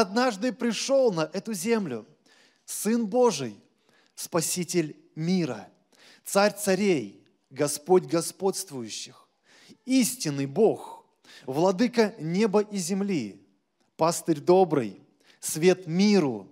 однажды пришел на эту землю. Сын Божий, Спаситель мира, Царь царей, Господь господствующих, истинный Бог, Владыка неба и земли, Пастырь добрый, свет миру,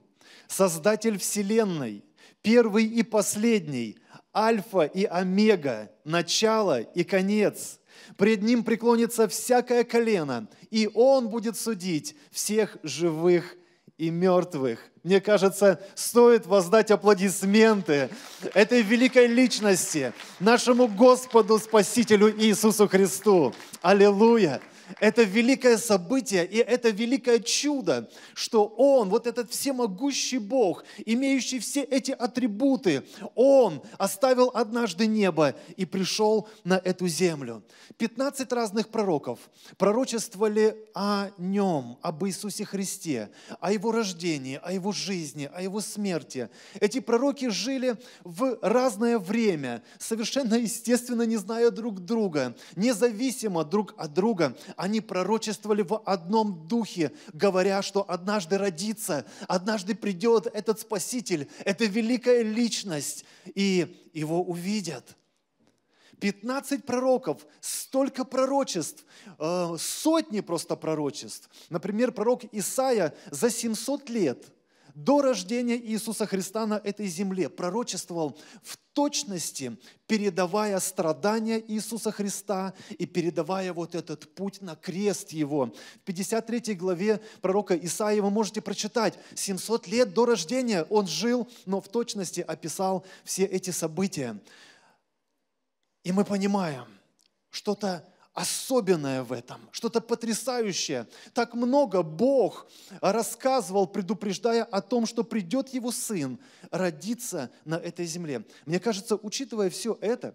Создатель вселенной, Первый и последний, Альфа и Омега, начало и конец, пред ним преклонится всякое колено, и он будет судить всех живых и мертвых. Мне кажется, стоит воздать аплодисменты этой великой личности, нашему Господу Спасителю Иисусу Христу. Аллилуйя! Это великое событие и это великое чудо, что Он, вот этот всемогущий Бог, имеющий все эти атрибуты, Он оставил однажды небо и пришел на эту землю. 15 разных пророков пророчествовали о Нем, об Иисусе Христе, о Его рождении, о Его жизни, о Его смерти. Эти пророки жили в разное время, совершенно естественно не зная друг друга, независимо друг от друга они пророчествовали в одном духе, говоря, что однажды родится, однажды придет этот Спаситель, эта великая личность, и его увидят. 15 пророков, столько пророчеств, э, сотни просто пророчеств. Например, пророк Исаия за 700 лет – до рождения Иисуса Христа на этой земле пророчествовал в точности, передавая страдания Иисуса Христа и передавая вот этот путь на крест Его. В 53 главе пророка Исаия вы можете прочитать, 700 лет до рождения он жил, но в точности описал все эти события. И мы понимаем, что-то особенное в этом, что-то потрясающее. Так много Бог рассказывал, предупреждая о том, что придет Его Сын родиться на этой земле. Мне кажется, учитывая все это,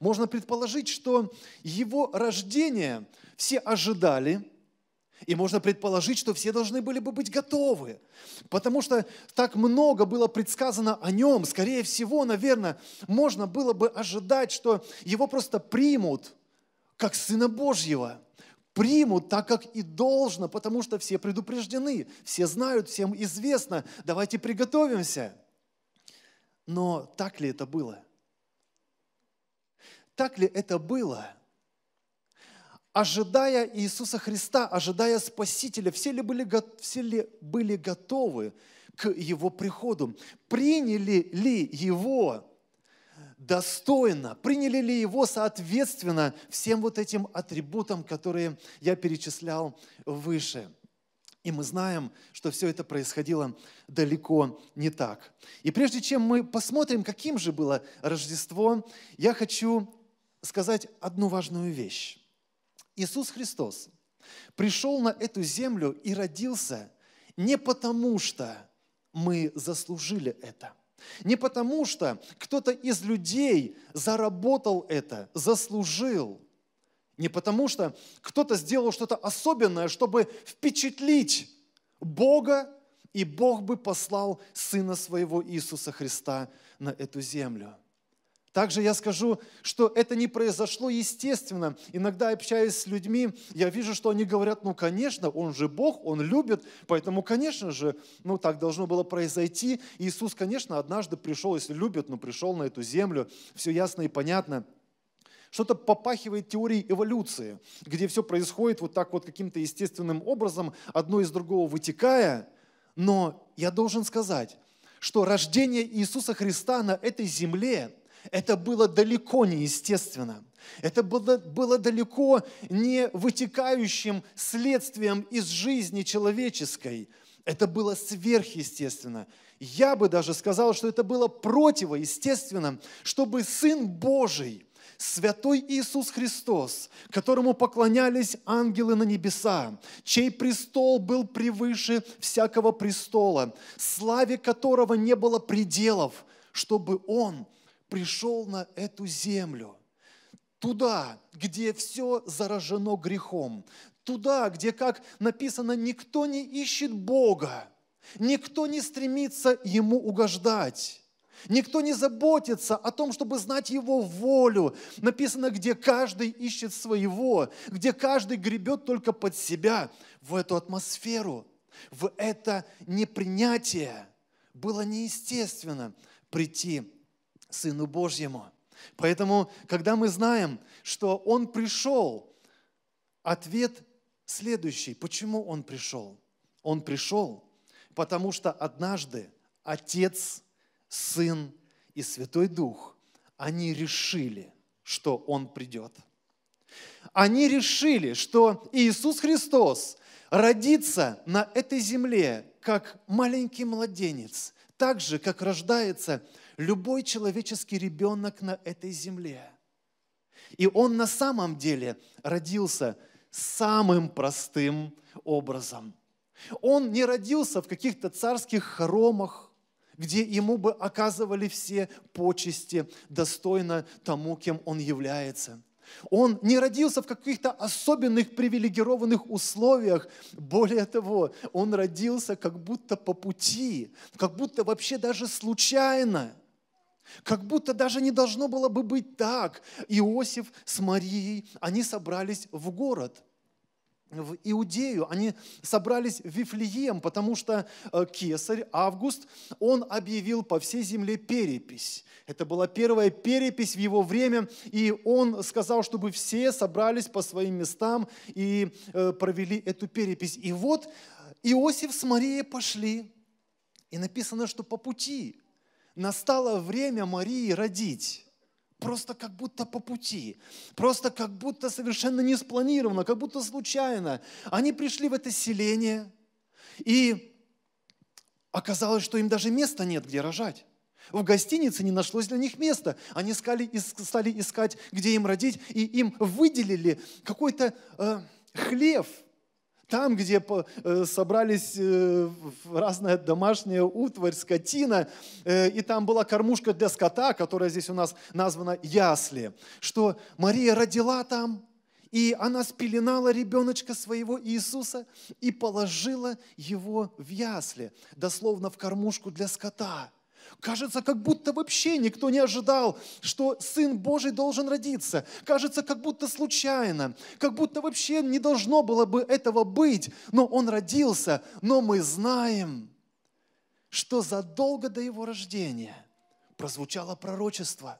можно предположить, что Его рождение все ожидали – и можно предположить, что все должны были бы быть готовы, потому что так много было предсказано о нем. Скорее всего, наверное, можно было бы ожидать, что его просто примут – как Сына Божьего. Примут так, как и должно, потому что все предупреждены, все знают, всем известно. Давайте приготовимся. Но так ли это было? Так ли это было? Ожидая Иисуса Христа, ожидая Спасителя, все ли были, все ли были готовы к Его приходу? Приняли ли Его? достойно, приняли ли его соответственно всем вот этим атрибутам, которые я перечислял выше. И мы знаем, что все это происходило далеко не так. И прежде чем мы посмотрим, каким же было Рождество, я хочу сказать одну важную вещь. Иисус Христос пришел на эту землю и родился не потому, что мы заслужили это – не потому что кто-то из людей заработал это, заслужил. Не потому что кто-то сделал что-то особенное, чтобы впечатлить Бога, и Бог бы послал Сына Своего Иисуса Христа на эту землю – также я скажу, что это не произошло естественно. Иногда общаясь с людьми, я вижу, что они говорят, ну, конечно, он же Бог, он любит, поэтому, конечно же, ну, так должно было произойти. Иисус, конечно, однажды пришел, если любит, но пришел на эту землю, все ясно и понятно. Что-то попахивает теорией эволюции, где все происходит вот так вот каким-то естественным образом, одно из другого вытекая. Но я должен сказать, что рождение Иисуса Христа на этой земле – это было далеко не естественно. Это было, было далеко не вытекающим следствием из жизни человеческой. Это было сверхъестественно. Я бы даже сказал, что это было противоестественно, чтобы Сын Божий, Святой Иисус Христос, которому поклонялись ангелы на небеса, чей престол был превыше всякого престола, славе которого не было пределов, чтобы Он – пришел на эту землю, туда, где все заражено грехом, туда, где, как написано, никто не ищет Бога, никто не стремится Ему угождать. Никто не заботится о том, чтобы знать Его волю. Написано, где каждый ищет своего, где каждый гребет только под себя. В эту атмосферу, в это непринятие было неестественно прийти Сыну Божьему. Поэтому, когда мы знаем, что Он пришел, ответ следующий. Почему Он пришел? Он пришел, потому что однажды Отец, Сын и Святой Дух, они решили, что Он придет. Они решили, что Иисус Христос родится на этой земле как маленький младенец, так же, как рождается любой человеческий ребенок на этой земле. И он на самом деле родился самым простым образом. Он не родился в каких-то царских хоромах, где ему бы оказывали все почести достойно тому, кем он является. Он не родился в каких-то особенных привилегированных условиях. Более того, он родился как будто по пути, как будто вообще даже случайно – как будто даже не должно было бы быть так. Иосиф с Марией, они собрались в город в Иудею, они собрались в Вифлеем, потому что э, кесарь Август, он объявил по всей земле перепись. Это была первая перепись в его время, и он сказал, чтобы все собрались по своим местам и э, провели эту перепись. И вот Иосиф с Марией пошли, и написано, что по пути – настало время Марии родить. Просто как будто по пути, просто как будто совершенно не спланировано, как будто случайно. Они пришли в это селение, и оказалось, что им даже места нет, где рожать. В гостинице не нашлось для них места. Они искали, стали искать, где им родить, и им выделили какой-то э, хлев – там, где э, собрались э, разная домашняя утварь, скотина, э, и там была кормушка для скота, которая здесь у нас названа ясли, что Мария родила там, и она спеленала ребеночка своего Иисуса и положила его в ясли, дословно в кормушку для скота – Кажется, как будто вообще никто не ожидал, что Сын Божий должен родиться. Кажется, как будто случайно, как будто вообще не должно было бы этого быть, но Он родился. Но мы знаем, что задолго до Его рождения прозвучало пророчество,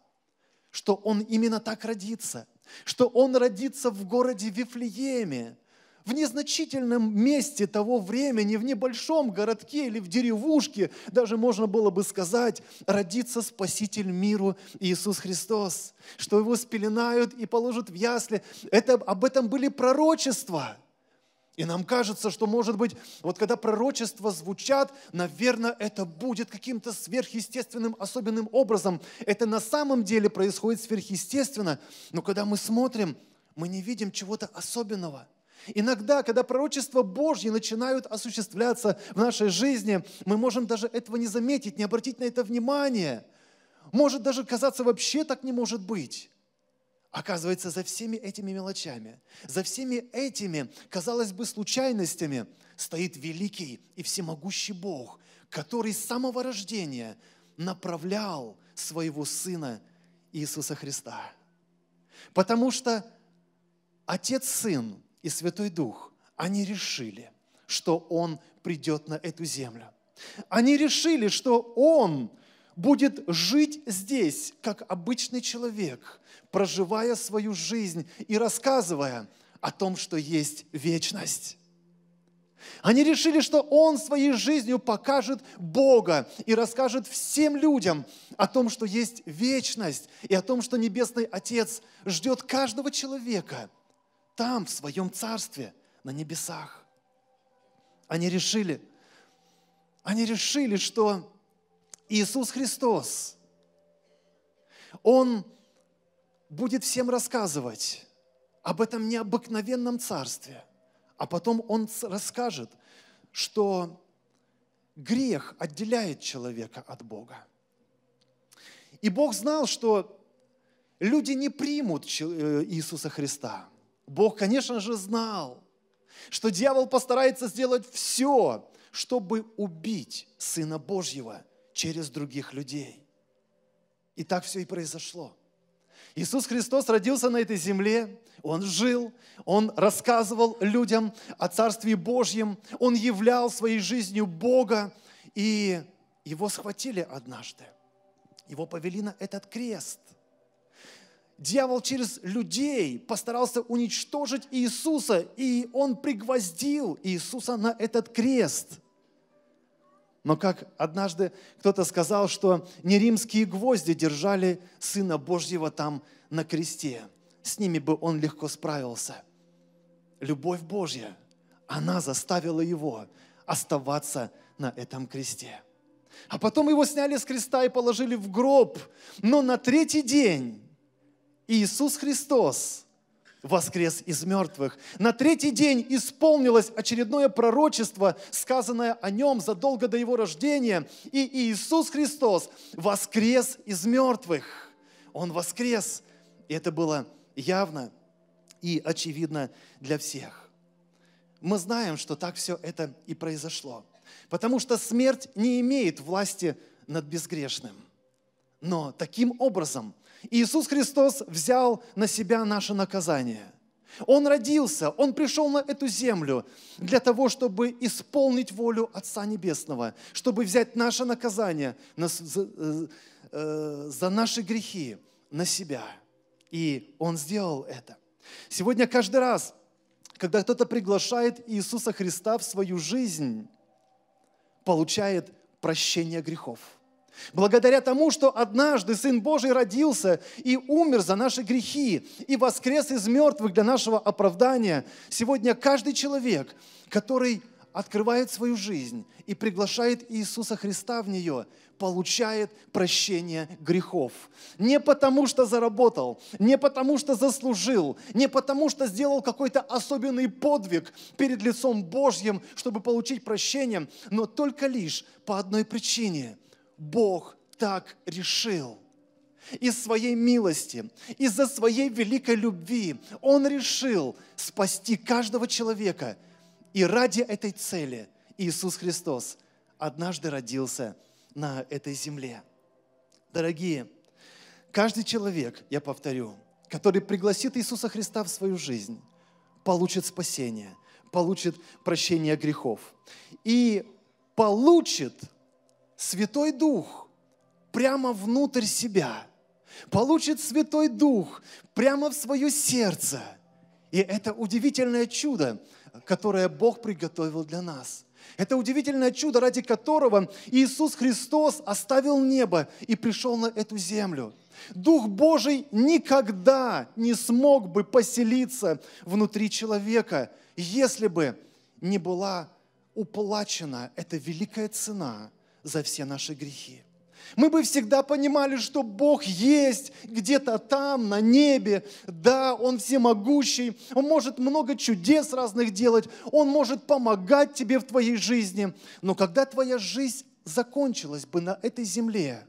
что Он именно так родится, что Он родится в городе Вифлееме, в незначительном месте того времени, в небольшом городке или в деревушке, даже можно было бы сказать, родится Спаситель миру Иисус Христос, что его спеленают и положат в ясли. Это, об этом были пророчества. И нам кажется, что, может быть, вот когда пророчества звучат, наверное, это будет каким-то сверхъестественным, особенным образом. Это на самом деле происходит сверхъестественно, но когда мы смотрим, мы не видим чего-то особенного – Иногда, когда пророчества Божьи начинают осуществляться в нашей жизни, мы можем даже этого не заметить, не обратить на это внимание. Может даже казаться, вообще так не может быть. Оказывается, за всеми этими мелочами, за всеми этими, казалось бы, случайностями стоит великий и всемогущий Бог, который с самого рождения направлял своего Сына Иисуса Христа. Потому что Отец-Сын и Святой Дух, они решили, что Он придет на эту землю. Они решили, что Он будет жить здесь, как обычный человек, проживая свою жизнь и рассказывая о том, что есть вечность. Они решили, что Он своей жизнью покажет Бога и расскажет всем людям о том, что есть вечность и о том, что Небесный Отец ждет каждого человека – там, в своем царстве, на небесах. Они решили, они решили, что Иисус Христос, Он будет всем рассказывать об этом необыкновенном царстве, а потом Он расскажет, что грех отделяет человека от Бога. И Бог знал, что люди не примут э, Иисуса Христа – Бог, конечно же, знал, что дьявол постарается сделать все, чтобы убить Сына Божьего через других людей. И так все и произошло. Иисус Христос родился на этой земле, Он жил, Он рассказывал людям о Царстве Божьем, Он являл своей жизнью Бога, и Его схватили однажды. Его повели на этот крест дьявол через людей постарался уничтожить Иисуса, и он пригвоздил Иисуса на этот крест. Но как однажды кто-то сказал, что не римские гвозди держали Сына Божьего там на кресте. С ними бы он легко справился. Любовь Божья, она заставила его оставаться на этом кресте. А потом его сняли с креста и положили в гроб. Но на третий день Иисус Христос воскрес из мертвых. На третий день исполнилось очередное пророчество, сказанное о нем задолго до его рождения. И Иисус Христос воскрес из мертвых. Он воскрес. И это было явно и очевидно для всех. Мы знаем, что так все это и произошло. Потому что смерть не имеет власти над безгрешным. Но таким образом – Иисус Христос взял на себя наше наказание. Он родился, Он пришел на эту землю для того, чтобы исполнить волю Отца Небесного, чтобы взять наше наказание э, э, за, наши грехи на себя. И Он сделал это. Сегодня каждый раз, когда кто-то приглашает Иисуса Христа в свою жизнь, получает прощение грехов – Благодаря тому, что однажды Сын Божий родился и умер за наши грехи, и воскрес из мертвых для нашего оправдания, сегодня каждый человек, который открывает свою жизнь и приглашает Иисуса Христа в нее, получает прощение грехов. Не потому, что заработал, не потому, что заслужил, не потому, что сделал какой-то особенный подвиг перед лицом Божьим, чтобы получить прощение, но только лишь по одной причине – Бог так решил. Из своей милости, из-за своей великой любви Он решил спасти каждого человека. И ради этой цели Иисус Христос однажды родился на этой земле. Дорогие, каждый человек, я повторю, который пригласит Иисуса Христа в свою жизнь, получит спасение, получит прощение грехов и получит Святой Дух прямо внутрь себя, получит Святой Дух прямо в свое сердце. И это удивительное чудо, которое Бог приготовил для нас. Это удивительное чудо, ради которого Иисус Христос оставил небо и пришел на эту землю. Дух Божий никогда не смог бы поселиться внутри человека, если бы не была уплачена эта великая цена – за все наши грехи. Мы бы всегда понимали, что Бог есть где-то там, на небе. Да, Он всемогущий, Он может много чудес разных делать, Он может помогать тебе в твоей жизни. Но когда твоя жизнь закончилась бы на этой земле,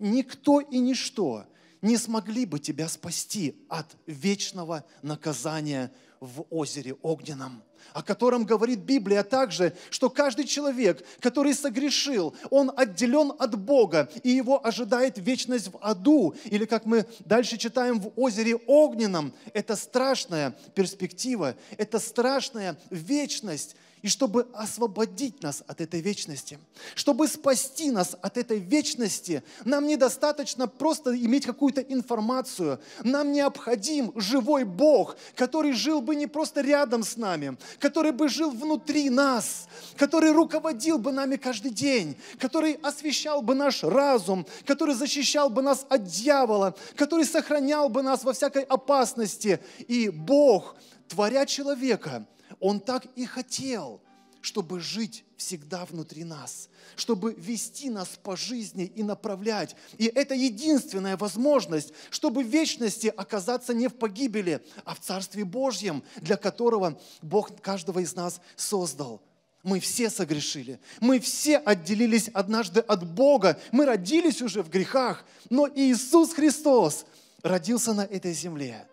никто и ничто не смогли бы тебя спасти от вечного наказания в озере огненном, о котором говорит Библия также, что каждый человек, который согрешил, он отделен от Бога, и его ожидает вечность в аду. Или, как мы дальше читаем, в озере огненном. Это страшная перспектива, это страшная вечность, и чтобы освободить нас от этой вечности, чтобы спасти нас от этой вечности, нам недостаточно просто иметь какую-то информацию. Нам необходим живой Бог, который жил бы не просто рядом с нами, который бы жил внутри нас, который руководил бы нами каждый день, который освещал бы наш разум, который защищал бы нас от дьявола, который сохранял бы нас во всякой опасности. И Бог, творя человека, он так и хотел, чтобы жить всегда внутри нас, чтобы вести нас по жизни и направлять. И это единственная возможность, чтобы в вечности оказаться не в погибели, а в Царстве Божьем, для которого Бог каждого из нас создал. Мы все согрешили, мы все отделились однажды от Бога, мы родились уже в грехах, но Иисус Христос родился на этой земле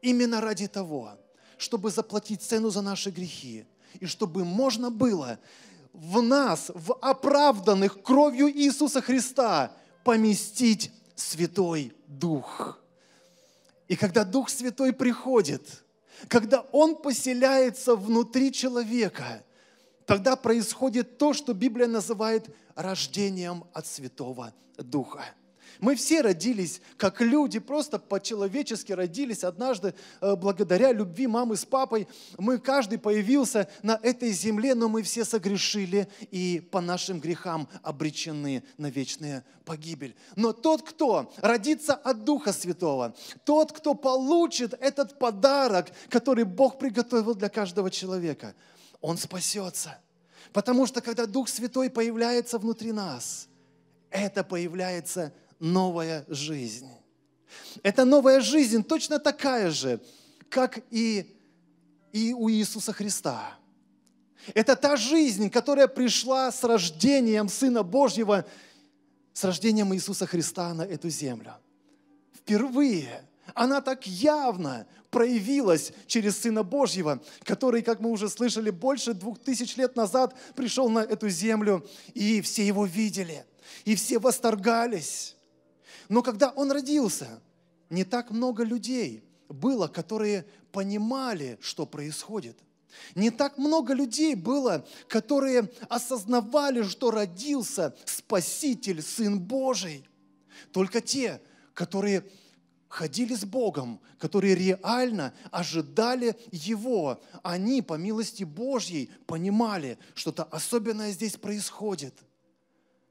именно ради того, чтобы заплатить цену за наши грехи, и чтобы можно было в нас, в оправданных кровью Иисуса Христа, поместить Святой Дух. И когда Дух Святой приходит, когда Он поселяется внутри человека, тогда происходит то, что Библия называет рождением от Святого Духа. Мы все родились как люди, просто по-человечески родились однажды э, благодаря любви мамы с папой. Мы каждый появился на этой земле, но мы все согрешили и по нашим грехам обречены на вечную погибель. Но тот, кто родится от Духа Святого, тот, кто получит этот подарок, который Бог приготовил для каждого человека, он спасется. Потому что когда Дух Святой появляется внутри нас, это появляется новая жизнь. Эта новая жизнь точно такая же, как и, и у Иисуса Христа. Это та жизнь, которая пришла с рождением Сына Божьего, с рождением Иисуса Христа на эту землю. Впервые она так явно проявилась через Сына Божьего, который, как мы уже слышали, больше двух тысяч лет назад пришел на эту землю, и все его видели, и все восторгались. Но когда он родился, не так много людей было, которые понимали, что происходит. Не так много людей было, которые осознавали, что родился Спаситель, Сын Божий. Только те, которые ходили с Богом, которые реально ожидали Его, они по милости Божьей понимали, что-то особенное здесь происходит.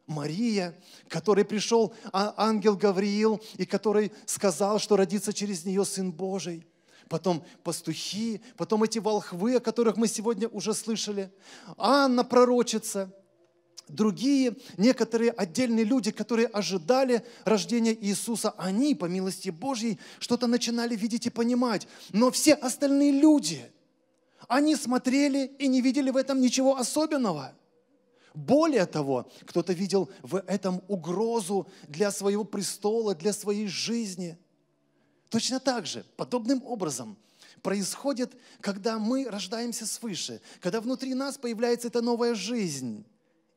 Мария, который пришел а, ангел Гавриил и который сказал, что родится через нее Сын Божий. Потом пастухи, потом эти волхвы, о которых мы сегодня уже слышали. Анна пророчится, другие, некоторые отдельные люди, которые ожидали рождения Иисуса, они, по милости Божьей, что-то начинали видеть и понимать. Но все остальные люди, они смотрели и не видели в этом ничего особенного – более того, кто-то видел в этом угрозу для своего престола, для своей жизни. Точно так же, подобным образом – происходит, когда мы рождаемся свыше, когда внутри нас появляется эта новая жизнь.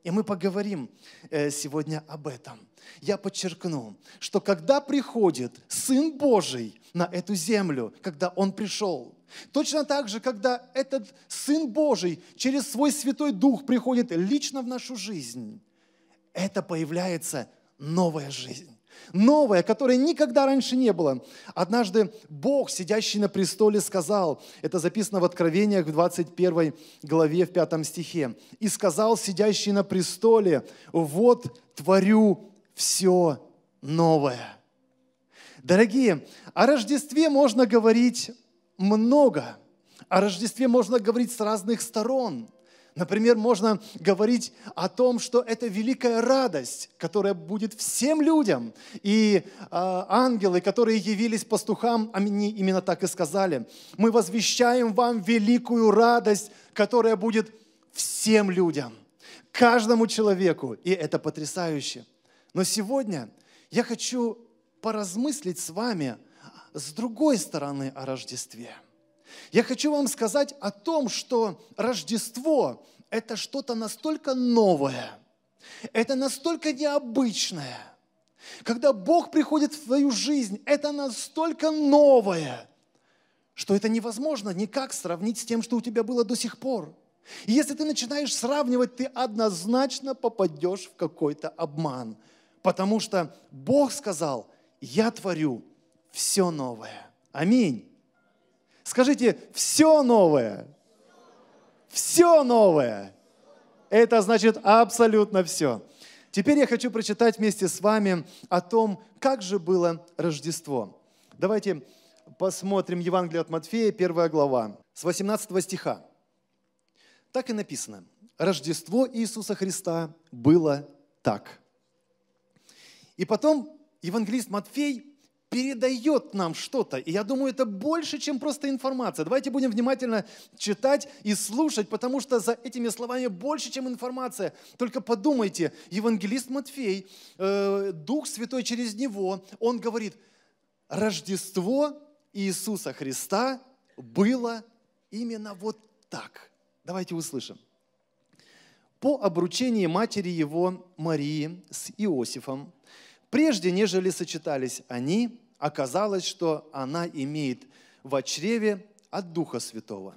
И мы поговорим э, сегодня об этом. Я подчеркну, что когда приходит Сын Божий на эту землю, когда Он пришел, Точно так же, когда этот Сын Божий через свой Святой Дух приходит лично в нашу жизнь, это появляется новая жизнь. Новая, которой никогда раньше не было. Однажды Бог, сидящий на престоле, сказал, это записано в Откровениях в 21 главе, в 5 стихе, «И сказал сидящий на престоле, вот творю все новое». Дорогие, о Рождестве можно говорить много. О Рождестве можно говорить с разных сторон. Например, можно говорить о том, что это великая радость, которая будет всем людям. И э, ангелы, которые явились пастухам, они именно так и сказали. Мы возвещаем вам великую радость, которая будет всем людям, каждому человеку. И это потрясающе. Но сегодня я хочу поразмыслить с вами с другой стороны о Рождестве. Я хочу вам сказать о том, что Рождество – это что-то настолько новое, это настолько необычное. Когда Бог приходит в твою жизнь, это настолько новое, что это невозможно никак сравнить с тем, что у тебя было до сих пор. И если ты начинаешь сравнивать, ты однозначно попадешь в какой-то обман. Потому что Бог сказал, я творю все новое. Аминь. Скажите, все новое. Все новое. Это значит абсолютно все. Теперь я хочу прочитать вместе с вами о том, как же было Рождество. Давайте посмотрим Евангелие от Матфея, первая глава, с 18 стиха. Так и написано. Рождество Иисуса Христа было так. И потом евангелист Матфей передает нам что-то. И я думаю, это больше, чем просто информация. Давайте будем внимательно читать и слушать, потому что за этими словами больше, чем информация. Только подумайте, евангелист Матфей, э, Дух Святой через него, он говорит, Рождество Иисуса Христа было именно вот так. Давайте услышим. По обручении матери его Марии с Иосифом – Прежде, нежели сочетались они, оказалось, что она имеет в чреве от Духа Святого.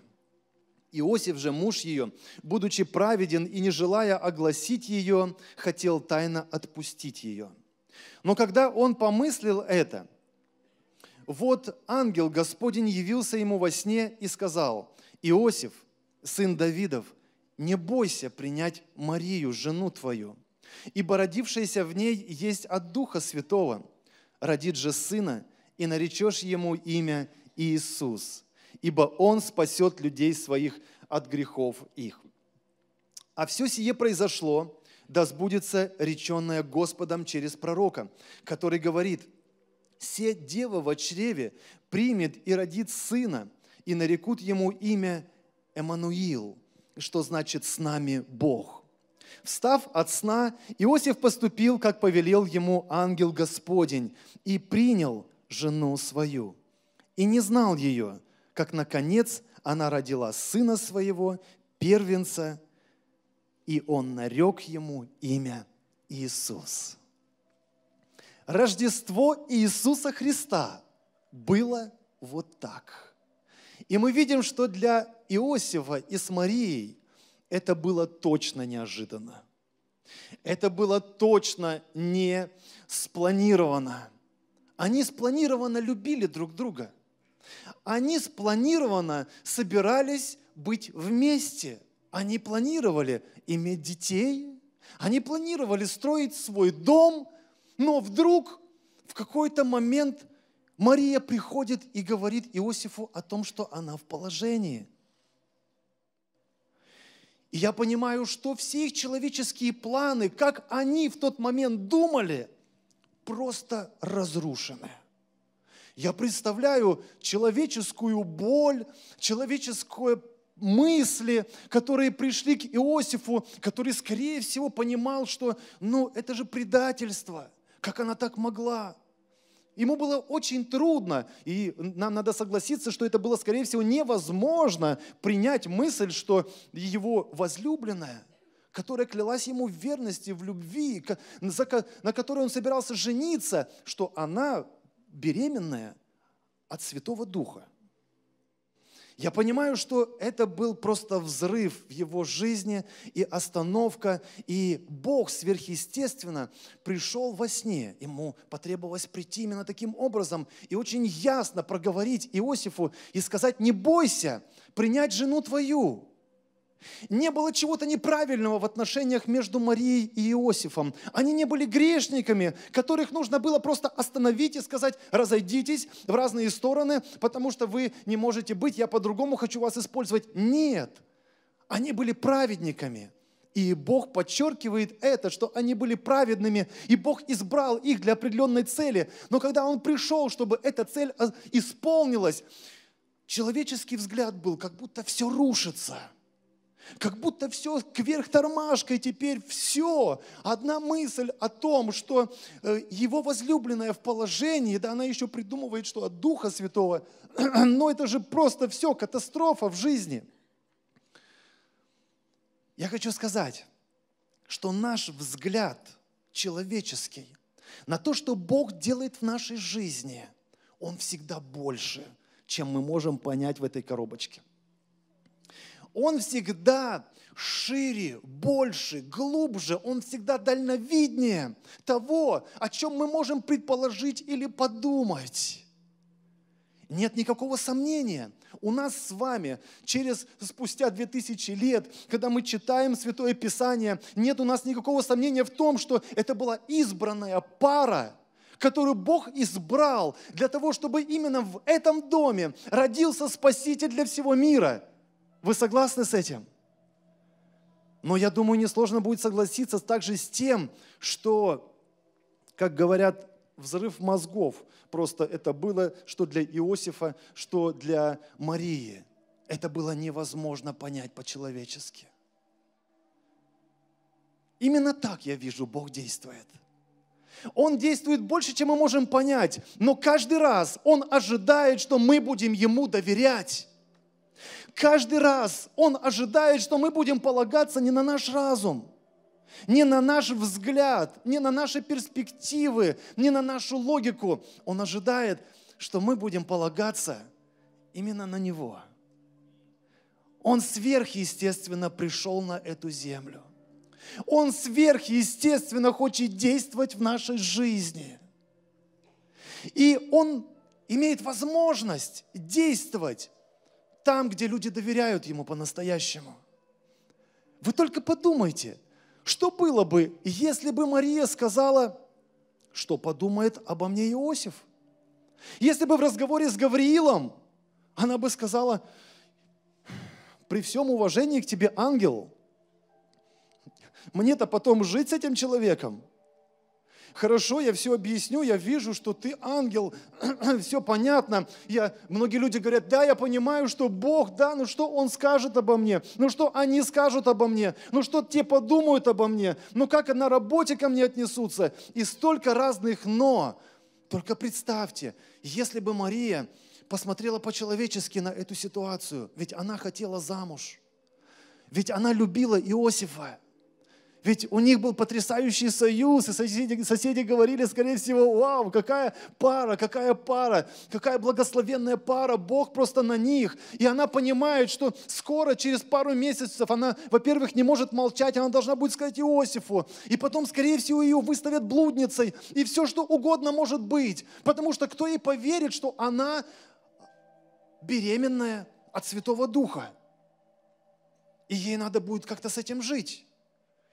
Иосиф же, муж ее, будучи праведен и не желая огласить ее, хотел тайно отпустить ее. Но когда он помыслил это, вот ангел Господень явился ему во сне и сказал, «Иосиф, сын Давидов, не бойся принять Марию, жену твою, Ибо родившаяся в ней есть от Духа Святого. Родит же Сына, и наречешь Ему имя Иисус, ибо Он спасет людей своих от грехов их. А все сие произошло, да сбудется реченное Господом через пророка, который говорит, «Се дева во чреве примет и родит сына, и нарекут ему имя Эммануил, что значит «с нами Бог». Встав от сна, Иосиф поступил, как повелел ему ангел Господень, и принял жену свою. И не знал ее, как наконец она родила сына своего, первенца, и он нарек ему имя Иисус. Рождество Иисуса Христа было вот так. И мы видим, что для Иосифа и с Марией это было точно неожиданно. Это было точно не спланировано. Они спланированно любили друг друга. Они спланированно собирались быть вместе. Они планировали иметь детей. Они планировали строить свой дом. Но вдруг в какой-то момент Мария приходит и говорит Иосифу о том, что она в положении – и я понимаю, что все их человеческие планы, как они в тот момент думали, просто разрушены. Я представляю человеческую боль, человеческое мысли, которые пришли к Иосифу, который, скорее всего, понимал, что, ну, это же предательство, как она так могла. Ему было очень трудно, и нам надо согласиться, что это было, скорее всего, невозможно принять мысль, что его возлюбленная, которая клялась ему в верности, в любви, на которой он собирался жениться, что она беременная от Святого Духа. Я понимаю, что это был просто взрыв в его жизни и остановка, и Бог сверхъестественно пришел во сне. Ему потребовалось прийти именно таким образом и очень ясно проговорить Иосифу и сказать, не бойся принять жену твою, не было чего-то неправильного в отношениях между Марией и Иосифом. Они не были грешниками, которых нужно было просто остановить и сказать, разойдитесь в разные стороны, потому что вы не можете быть, я по-другому хочу вас использовать. Нет, они были праведниками. И Бог подчеркивает это, что они были праведными, и Бог избрал их для определенной цели. Но когда Он пришел, чтобы эта цель а, исполнилась, человеческий взгляд был, как будто все рушится – как будто все кверх тормашкой теперь, все. Одна мысль о том, что э, его возлюбленная в положении, да, она еще придумывает, что от Духа Святого, но это же просто все, катастрофа в жизни. Я хочу сказать, что наш взгляд человеческий на то, что Бог делает в нашей жизни, он всегда больше, чем мы можем понять в этой коробочке. Он всегда шире, больше, глубже, он всегда дальновиднее того, о чем мы можем предположить или подумать. Нет никакого сомнения. У нас с вами через спустя две тысячи лет, когда мы читаем Святое Писание, нет у нас никакого сомнения в том, что это была избранная пара, которую Бог избрал для того, чтобы именно в этом доме родился Спаситель для всего мира – вы согласны с этим? Но я думаю, несложно будет согласиться также с тем, что, как говорят, взрыв мозгов просто это было, что для Иосифа, что для Марии. Это было невозможно понять по-человечески. Именно так я вижу, Бог действует. Он действует больше, чем мы можем понять, но каждый раз Он ожидает, что мы будем Ему доверять. Каждый раз Он ожидает, что мы будем полагаться не на наш разум, не на наш взгляд, не на наши перспективы, не на нашу логику. Он ожидает, что мы будем полагаться именно на Него. Он сверхъестественно пришел на эту землю. Он сверхъестественно хочет действовать в нашей жизни. И Он имеет возможность действовать там, где люди доверяют Ему по-настоящему. Вы только подумайте, что было бы, если бы Мария сказала, что подумает обо мне Иосиф? Если бы в разговоре с Гавриилом она бы сказала, при всем уважении к тебе, ангел, мне-то потом жить с этим человеком хорошо, я все объясню, я вижу, что ты ангел, все понятно. Я, многие люди говорят, да, я понимаю, что Бог, да, ну что Он скажет обо мне, ну что они скажут обо мне, ну что те подумают обо мне, ну как на работе ко мне отнесутся. И столько разных «но». Только представьте, если бы Мария посмотрела по-человечески на эту ситуацию, ведь она хотела замуж, ведь она любила Иосифа, ведь у них был потрясающий союз, и соседи, соседи говорили, скорее всего, вау, какая пара, какая пара, какая благословенная пара, Бог просто на них. И она понимает, что скоро, через пару месяцев, она, во-первых, не может молчать, она должна будет сказать Иосифу. И потом, скорее всего, ее выставят блудницей, и все, что угодно может быть. Потому что кто ей поверит, что она беременная от Святого Духа. И ей надо будет как-то с этим жить.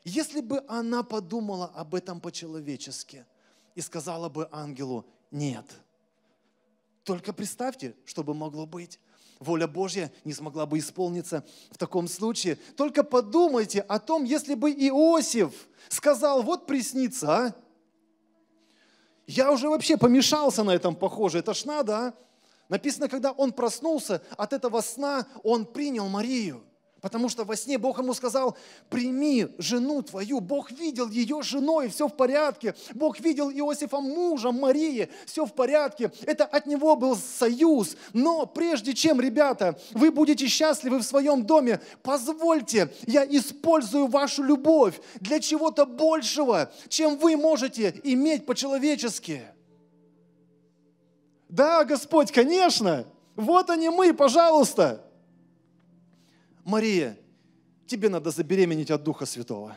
Если бы она подумала об этом по-человечески и сказала бы ангелу «нет», только представьте, что бы могло быть. Воля Божья не смогла бы исполниться в таком случае. Только подумайте о том, если бы Иосиф сказал, вот приснится, а? Я уже вообще помешался на этом, похоже, это ж надо, а? Написано, когда он проснулся от этого сна, он принял Марию – Потому что во сне Бог ему сказал, прими жену твою. Бог видел ее женой, все в порядке. Бог видел Иосифа мужем Марии, все в порядке. Это от него был союз. Но прежде чем, ребята, вы будете счастливы в своем доме, позвольте, я использую вашу любовь для чего-то большего, чем вы можете иметь по-человечески. Да, Господь, конечно. Вот они мы, пожалуйста. Мария, тебе надо забеременеть от Духа Святого.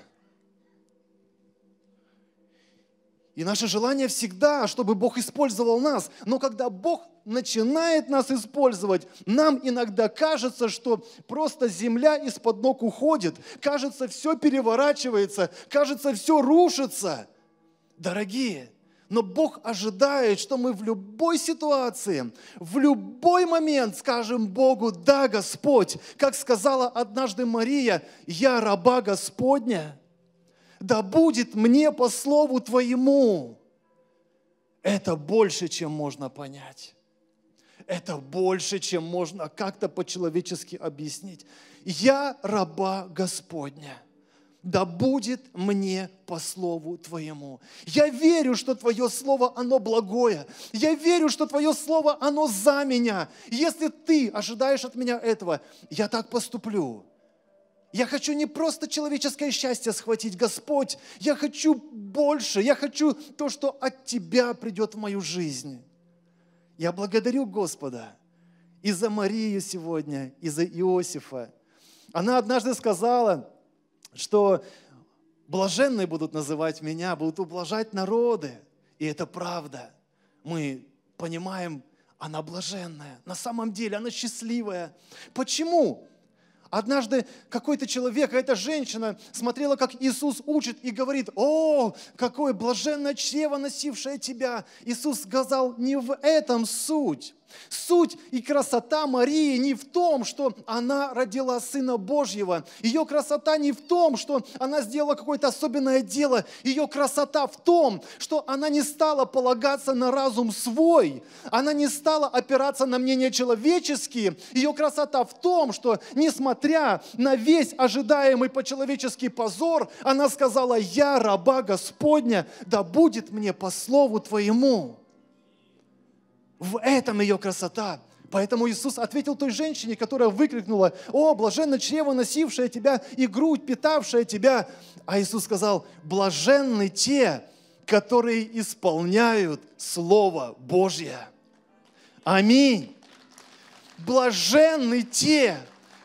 И наше желание всегда, чтобы Бог использовал нас. Но когда Бог начинает нас использовать, нам иногда кажется, что просто земля из-под ног уходит. Кажется, все переворачивается, кажется, все рушится. Дорогие, но Бог ожидает, что мы в любой ситуации, в любой момент скажем Богу, да, Господь, как сказала однажды Мария, я раба Господня, да будет мне по слову Твоему. Это больше, чем можно понять. Это больше, чем можно как-то по-человечески объяснить. Я раба Господня да будет мне по слову Твоему. Я верю, что Твое слово, оно благое. Я верю, что Твое слово, оно за меня. Если Ты ожидаешь от меня этого, я так поступлю. Я хочу не просто человеческое счастье схватить, Господь, я хочу больше, я хочу то, что от Тебя придет в мою жизнь. Я благодарю Господа и за Марию сегодня, и за Иосифа. Она однажды сказала, что блаженные будут называть меня, будут ублажать народы. И это правда. Мы понимаем, она блаженная. На самом деле она счастливая. Почему? Однажды какой-то человек, а эта женщина, смотрела, как Иисус учит и говорит, «О, какое блаженное чрево, носившее тебя!» Иисус сказал, не в этом суть. Суть и красота Марии не в том, что она родила Сына Божьего. Ее красота не в том, что она сделала какое-то особенное дело. Ее красота в том, что она не стала полагаться на разум свой. Она не стала опираться на мнения человеческие. Ее красота в том, что несмотря на весь ожидаемый по-человечески позор, она сказала, я раба Господня, да будет мне по слову Твоему. В этом ее красота. Поэтому Иисус ответил той женщине, которая выкрикнула, «О, блаженно чрево, носившее тебя, и грудь, питавшая тебя!» А Иисус сказал, «Блаженны те, которые исполняют Слово Божье». Аминь. Блаженны те,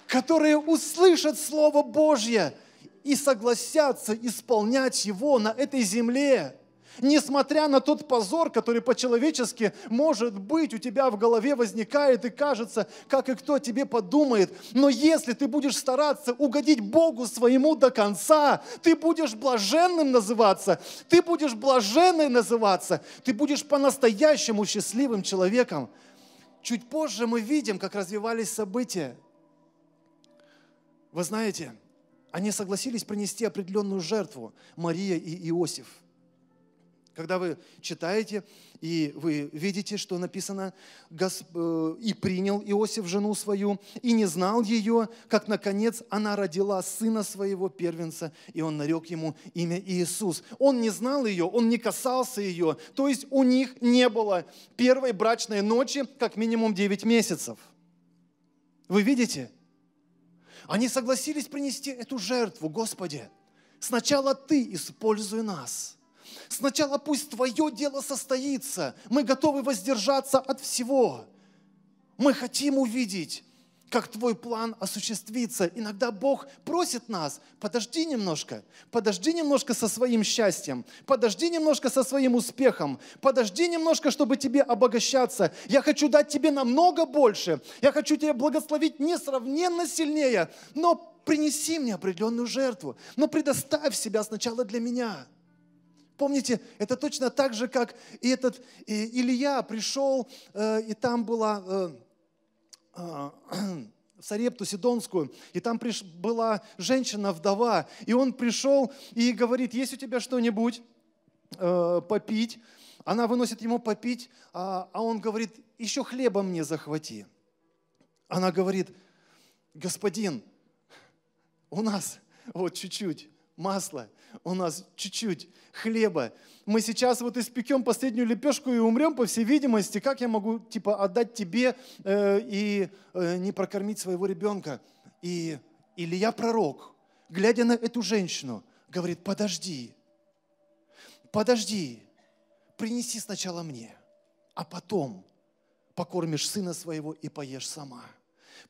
которые услышат Слово Божье и согласятся исполнять его на этой земле – Несмотря на тот позор, который по-человечески, может быть, у тебя в голове возникает и кажется, как и кто тебе подумает. Но если ты будешь стараться угодить Богу своему до конца, ты будешь блаженным называться, ты будешь блаженной называться, ты будешь по-настоящему счастливым человеком. Чуть позже мы видим, как развивались события. Вы знаете, они согласились принести определенную жертву, Мария и Иосиф – когда вы читаете, и вы видите, что написано, э, «И принял Иосиф жену свою, и не знал ее, как, наконец, она родила сына своего первенца, и он нарек ему имя Иисус». Он не знал ее, он не касался ее, то есть у них не было первой брачной ночи как минимум 9 месяцев. Вы видите? Они согласились принести эту жертву, Господи. Сначала Ты используй нас – Сначала пусть твое дело состоится. Мы готовы воздержаться от всего. Мы хотим увидеть, как твой план осуществится. Иногда Бог просит нас, подожди немножко, подожди немножко со своим счастьем, подожди немножко со своим успехом, подожди немножко, чтобы тебе обогащаться. Я хочу дать тебе намного больше, я хочу тебя благословить несравненно сильнее, но принеси мне определенную жертву, но предоставь себя сначала для меня. Помните, это точно так же, как и этот и Илья пришел, э, и там была э, э, в Сарепту Сидонскую, и там приш, была женщина-вдова, и он пришел и говорит, есть у тебя что-нибудь э, попить? Она выносит ему попить, а, а он говорит, еще хлеба мне захвати. Она говорит, господин, у нас вот чуть-чуть масла, у нас чуть-чуть хлеба. Мы сейчас вот испекем последнюю лепешку и умрем, по всей видимости. Как я могу типа отдать тебе э, и э, не прокормить своего ребенка? И или я пророк, глядя на эту женщину, говорит, подожди, подожди, принеси сначала мне, а потом покормишь сына своего и поешь сама.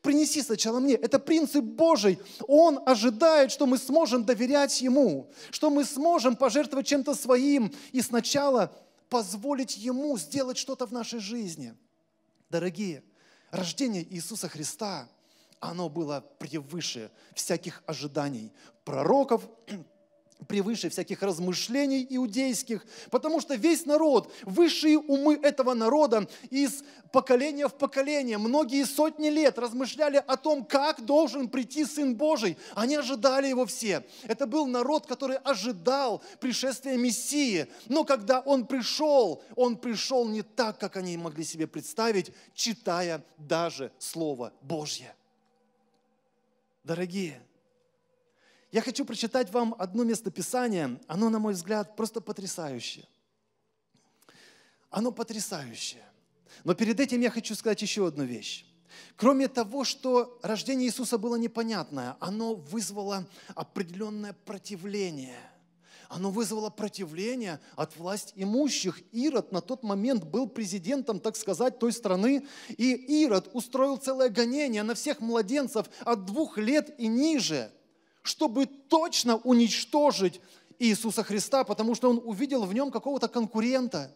Принеси сначала мне. Это принцип Божий. Он ожидает, что мы сможем доверять Ему, что мы сможем пожертвовать чем-то своим и сначала позволить Ему сделать что-то в нашей жизни. Дорогие, рождение Иисуса Христа, оно было превыше всяких ожиданий пророков, превыше всяких размышлений иудейских, потому что весь народ, высшие умы этого народа из поколения в поколение, многие сотни лет размышляли о том, как должен прийти Сын Божий. Они ожидали его все. Это был народ, который ожидал пришествия Мессии. Но когда он пришел, он пришел не так, как они могли себе представить, читая даже Слово Божье. Дорогие, я хочу прочитать вам одно местописание. Оно, на мой взгляд, просто потрясающее. Оно потрясающее. Но перед этим я хочу сказать еще одну вещь. Кроме того, что рождение Иисуса было непонятное, оно вызвало определенное противление. Оно вызвало противление от власть имущих. Ирод на тот момент был президентом, так сказать, той страны. И Ирод устроил целое гонение на всех младенцев от двух лет и ниже – чтобы точно уничтожить Иисуса Христа, потому что он увидел в нем какого-то конкурента.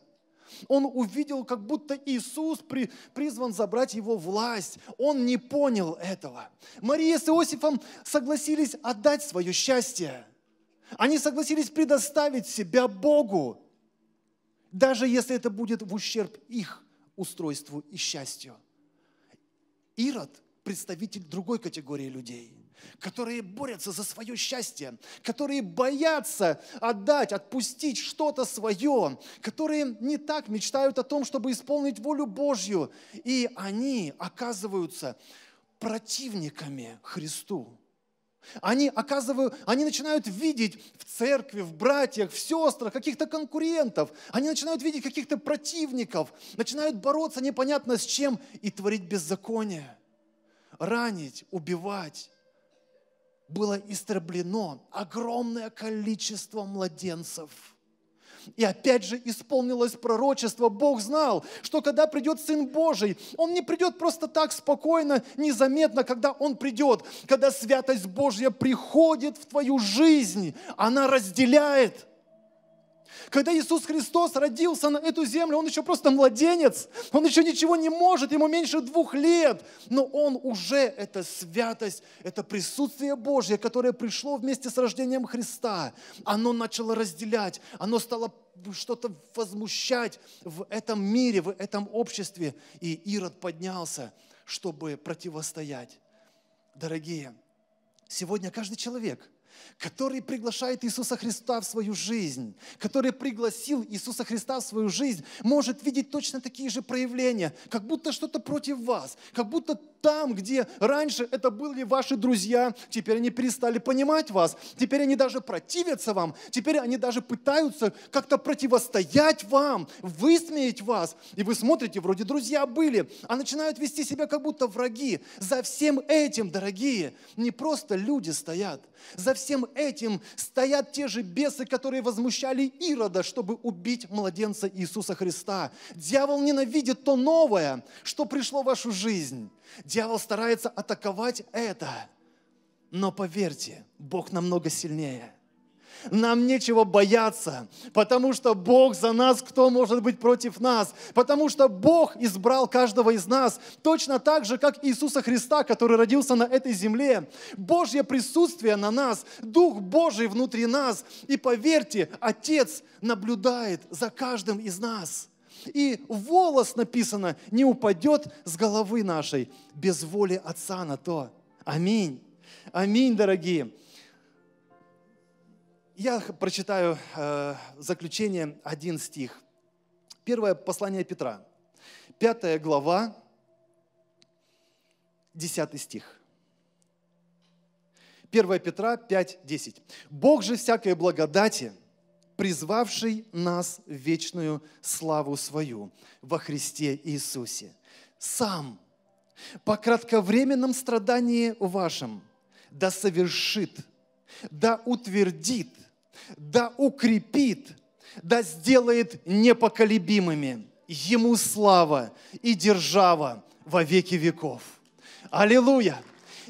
Он увидел, как будто Иисус при, призван забрать его власть. Он не понял этого. Мария с Иосифом согласились отдать свое счастье. Они согласились предоставить себя Богу, даже если это будет в ущерб их устройству и счастью. Ирод – представитель другой категории людей которые борются за свое счастье, которые боятся отдать, отпустить что-то свое, которые не так мечтают о том, чтобы исполнить волю Божью. И они оказываются противниками Христу. Они оказывают, они начинают видеть в церкви, в братьях, в сестрах каких-то конкурентов. Они начинают видеть каких-то противников, начинают бороться непонятно с чем и творить беззаконие, ранить, убивать было истреблено огромное количество младенцев. И опять же исполнилось пророчество. Бог знал, что когда придет Сын Божий, Он не придет просто так спокойно, незаметно, когда Он придет, когда святость Божья приходит в твою жизнь, она разделяет – когда Иисус Христос родился на эту землю, он еще просто младенец, он еще ничего не может, ему меньше двух лет, но он уже это святость, это присутствие Божье, которое пришло вместе с рождением Христа. Оно начало разделять, оно стало что-то возмущать в этом мире, в этом обществе. И Ирод поднялся, чтобы противостоять. Дорогие, сегодня каждый человек – который приглашает Иисуса Христа в свою жизнь, который пригласил Иисуса Христа в свою жизнь, может видеть точно такие же проявления, как будто что-то против вас, как будто там, где раньше это были ваши друзья, теперь они перестали понимать вас, теперь они даже противятся вам, теперь они даже пытаются как-то противостоять вам, высмеять вас. И вы смотрите, вроде друзья были, а начинают вести себя как будто враги. За всем этим, дорогие, не просто люди стоят, за всем всем этим стоят те же бесы, которые возмущали Ирода, чтобы убить младенца Иисуса Христа. Дьявол ненавидит то новое, что пришло в вашу жизнь. Дьявол старается атаковать это. Но поверьте, Бог намного сильнее – нам нечего бояться, потому что Бог за нас, кто может быть против нас, потому что Бог избрал каждого из нас, точно так же, как Иисуса Христа, который родился на этой земле. Божье присутствие на нас, Дух Божий внутри нас. И поверьте, Отец наблюдает за каждым из нас. И волос, написано, не упадет с головы нашей без воли Отца на то. Аминь. Аминь, дорогие. Я прочитаю э, заключение один стих. Первое послание Петра, пятая глава, десятый стих. 1 Петра 5, 10. «Бог же всякой благодати, призвавший нас в вечную славу свою во Христе Иисусе, сам по кратковременном страдании вашем да совершит, да утвердит – да укрепит, да сделает непоколебимыми. Ему слава и держава во веки веков. Аллилуйя!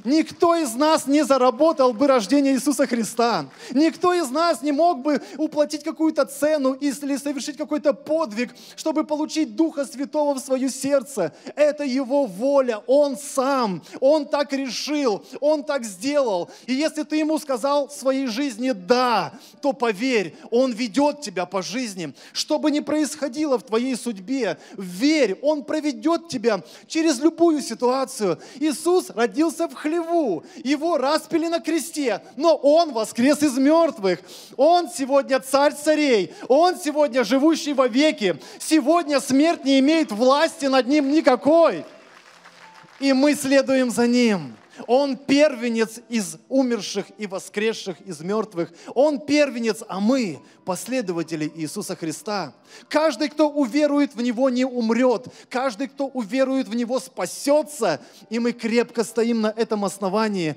Никто из нас не заработал бы рождение Иисуса Христа. Никто из нас не мог бы уплатить какую-то цену или совершить какой-то подвиг, чтобы получить Духа Святого в свое сердце. Это Его воля. Он сам. Он так решил. Он так сделал. И если ты Ему сказал в своей жизни «да», то поверь, Он ведет тебя по жизни. Что бы ни происходило в твоей судьбе, верь, Он проведет тебя через любую ситуацию. Иисус родился в Христе хлеву, его распили на кресте, но он воскрес из мертвых. Он сегодня царь царей, он сегодня живущий во веки. Сегодня смерть не имеет власти над ним никакой. И мы следуем за ним. Он первенец из умерших и воскресших из мертвых. Он первенец, а мы последователи Иисуса Христа. Каждый, кто уверует в Него, не умрет. Каждый, кто уверует в Него, спасется. И мы крепко стоим на этом основании.